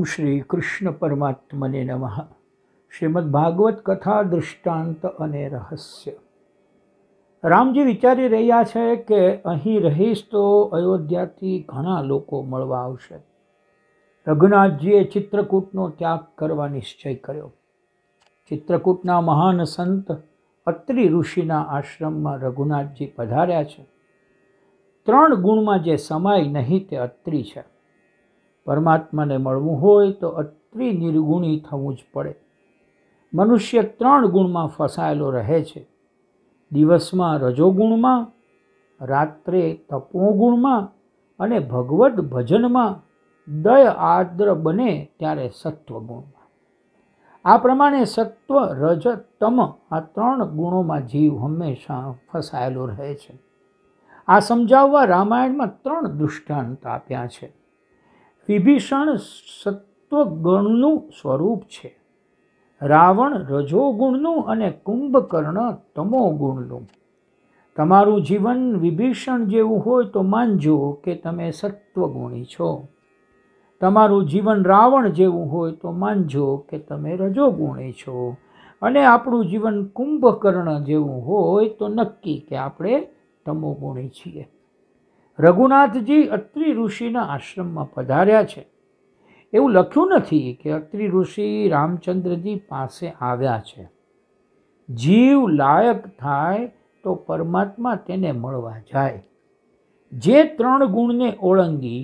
ઓમ શ્રી કૃષ્ણ પરમાત્મને નમઃ શ્રીમદ ભાગવત કથા દૃષ્ટાંત અને રહસ્ય રામજી વિચારી રહ્યા છે કે અહીં રહીશ તો અયોધ્યાથી ઘણા લોકો મળવા આવશે રઘુનાથજીએ ચિત્રકૂટનો ત્યાગ કરવા નિશ્ચય કર્યો ચિત્રકૂટના મહાન સંત અત્રિ ઋષિના આશ્રમમાં રઘુનાથજી પધાર્યા છે ત્રણ ગુણમાં જે સમાય નહીં તે અત્રિ છે પરમાત્માને મળવું હોય તો અત્રિ નિર્ગુણી થવું જ પડે મનુષ્ય ત્રણ ગુણમાં ફસાયેલો રહે છે દિવસમાં રજોગુણમાં રાત્રે તપોગુણમાં અને ભગવદ્ ભજનમાં દય આદ્ર બને ત્યારે સત્વગુણમાં આ પ્રમાણે સત્વ રજ તમ આ ત્રણ ગુણોમાં જીવ હંમેશા ફસાયેલો રહે છે આ સમજાવવા રામાયણમાં ત્રણ દૃષ્ટાંત આપ્યા છે વિભીષણ સત્વગુણનું સ્વરૂપ છે રાવણ રજોગુણનું અને કુંભકર્ણ તમોગુણનું તમારું જીવન વિભીષણ જેવું હોય તો માનજો કે તમે સત્વગુણી છો તમારું જીવન રાવણ જેવું હોય તો માનજો કે તમે રજોગુણી છો અને આપણું જીવન કુંભકર્ણ જેવું હોય તો નક્કી કે આપણે તમોગુણી છીએ રઘુનાથજી અત્રિ ઋષિના આશ્રમમાં પધાર્યા છે એવું લખ્યું નથી કે અત્રિ ઋષિ રામચંદ્રજી પાસે આવ્યા છે જીવ લાયક થાય તો પરમાત્મા તેને મળવા જાય જે ત્રણ ગુણને ઓળંગી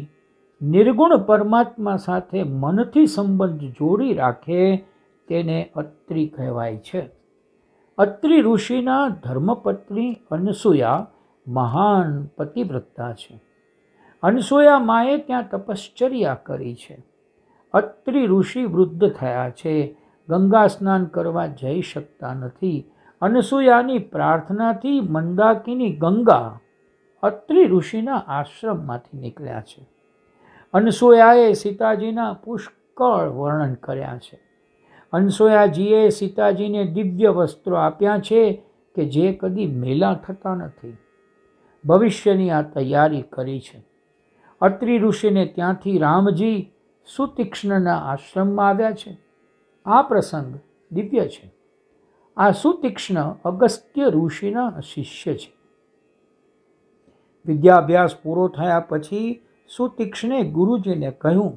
નિર્ગુણ પરમાત્મા સાથે મનથી સંબંધ જોડી રાખે તેને અત્રિ કહેવાય છે અત્રિ ઋષિના ધર્મપત્ની અનસુયા મહાન પતિવ્રતા છે અનસૂયા માએ ત્યાં તપશ્ચર્યા કરી છે અત્રિ ઋષિ વૃદ્ધ થયા છે ગંગા સ્નાન કરવા જઈ શકતા નથી અનસૂયાની પ્રાર્થનાથી મંદાકીની ગંગા અત્રિ ઋષિના આશ્રમમાંથી નીકળ્યા છે અનસૂયાએ સીતાજીના પુષ્કળ વર્ણન કર્યા છે અનસૂયાજીએ સીતાજીને દિવ્ય વસ્ત્રો આપ્યા છે કે જે કદી મેલા થતા નથી ભવિષ્યની આ તૈયારી કરી છે અત્રિ ઋષિને ત્યાંથી રામજી સુતીક્ષ્ણના આશ્રમમાં આવ્યા છે આ પ્રસંગ દિવ્ય છે આ સુતીક્ષ્ણ અગસ્ત્ય ઋષિના શિષ્ય છે વિદ્યાભ્યાસ પૂરો થયા પછી સુતીક્ષ્ણે ગુરુજીને કહ્યું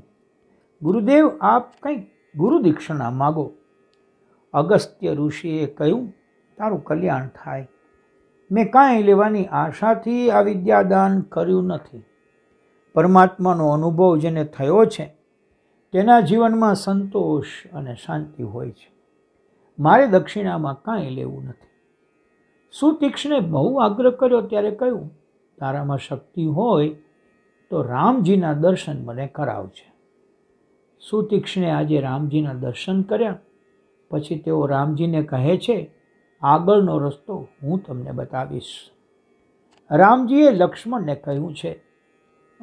ગુરુદેવ આપ કંઈક ગુરુદીક્ષણા માગો અગસ્ત્ય ઋષિએ કહ્યું તારું કલ્યાણ થાય મેં કાંઈ લેવાની આશાથી આ વિદ્યાદાન કર્યું નથી પરમાત્માનો અનુભવ જેને થયો છે તેના જીવનમાં સંતોષ અને શાંતિ હોય છે મારે દક્ષિણામાં કાંઈ લેવું નથી શું તીક્ષ્ણે બહુ આગ્રહ કર્યો ત્યારે કહ્યું તારામાં શક્તિ હોય તો રામજીના દર્શન મને કરાવજે સુતીક્ષ્ણે આજે રામજીના દર્શન કર્યા પછી તેઓ રામજીને કહે છે આગળનો રસ્તો હું તમને બતાવીશ રામજીએ લક્ષ્મણને કહ્યું છે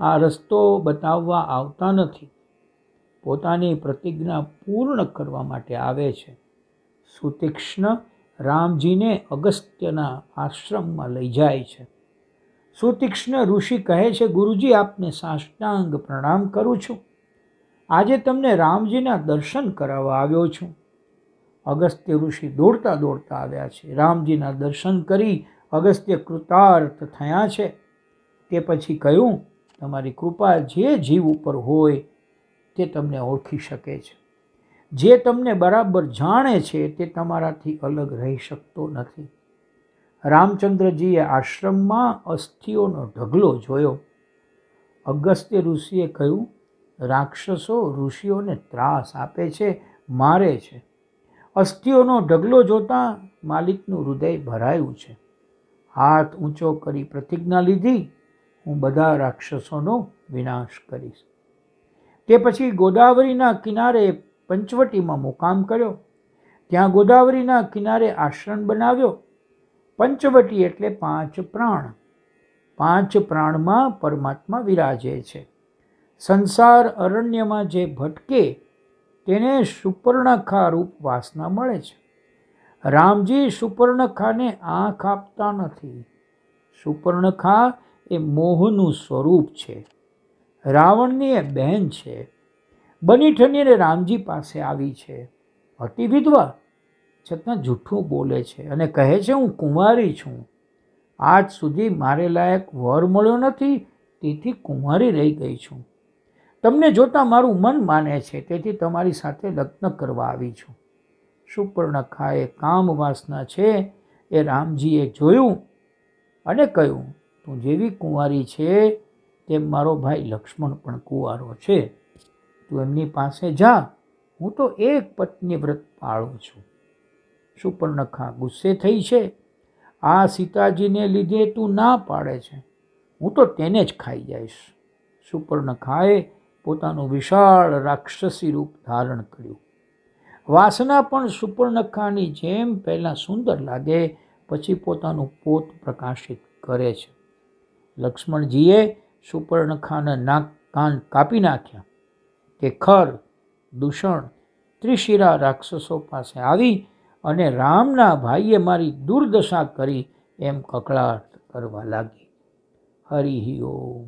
આ રસ્તો બતાવવા આવતા નથી પોતાની પ્રતિજ્ઞા પૂર્ણ કરવા માટે આવે છે સુતીક્ષ્ણ રામજીને અગસ્ત્યના આશ્રમમાં લઈ જાય છે સુતીક્ષ્ણ ઋષિ કહે છે ગુરુજી આપને સાષ્ટાંગ પ્રણામ કરું છું આજે તમને રામજીના દર્શન કરાવવા આવ્યો છું અગસ્ત્ય ઋષિ દોડતા દોડતા આવ્યા છે રામજીના દર્શન કરી અગસ્ત્ય કૃતાર્થ થયા છે તે પછી કહ્યું તમારી કૃપા જે જીવ ઉપર હોય તે તમને ઓળખી શકે છે જે તમને બરાબર જાણે છે તે તમારાથી અલગ રહી શકતો નથી રામચંદ્રજીએ આશ્રમમાં અસ્થિઓનો ઢગલો જોયો અગસ્ત્ય ઋષિએ કહ્યું રાક્ષસો ઋષિઓને ત્રાસ આપે છે મારે છે અસ્થિઓનો ઢગલો જોતાં માલિકનું હૃદય ભરાયું છે હાથ ઊંચો કરી પ્રતિજ્ઞા લીધી હું બધા રાક્ષસોનો વિનાશ કરીશ તે પછી ગોદાવરીના કિનારે પંચવટીમાં મુકામ કર્યો ત્યાં ગોદાવરીના કિનારે આશ્રમ બનાવ્યો પંચવટી એટલે પાંચ પ્રાણ પાંચ પ્રાણમાં પરમાત્મા વિરાજે છે સંસાર અરણ્યમાં જે ભટકે તેને સુપર્ણખા રૂપ વાસના મળે છે રામજી સુપર્ણખાને આંખ આપતા નથી સુપર્ણખા એ મોહનું સ્વરૂપ છે રાવણની એ બહેન છે બની ઠનીને રામજી પાસે આવી છે હતી વિધવા છતાં જૂઠું બોલે છે અને કહે છે હું કુંવારી છું આજ સુધી મારે લાયક વર મળ્યો નથી તેથી કુંવારી રહી ગઈ છું તમને જોતાં મારું મન માને છે તેથી તમારી સાથે લગ્ન કરવા આવી છું સુપર્ણખા એ કામ વાસના છે એ રામજીએ જોયું અને કહ્યું તું જેવી કુંવારી છે તેમ મારો ભાઈ લક્ષ્મણ પણ કુંવારો છે તું એમની પાસે જા હું તો એક પત્ની વ્રત પાળું છું સુપર્ણખા ગુસ્સે થઈ છે આ સીતાજીને લીધે તું ના પાડે છે હું તો તેને જ ખાઈ જઈશ સુપર્ણખાએ પોતાનું વિશાળ રાક્ષસી રૂપ ધારણ કર્યું વાસના પણ સુપર્ણખાની જેમ પહેલાં સુંદર લાગે પછી પોતાનું પોત પ્રકાશિત કરે છે લક્ષ્મણજીએ સુપર્ણખાના નાક કાન કાપી નાખ્યા તે ખર દૂષણ ત્રિશિરા રાક્ષસો પાસે આવી અને રામના ભાઈએ મારી દુર્દશા કરી એમ કકળાટ કરવા લાગી હરિ ઓમ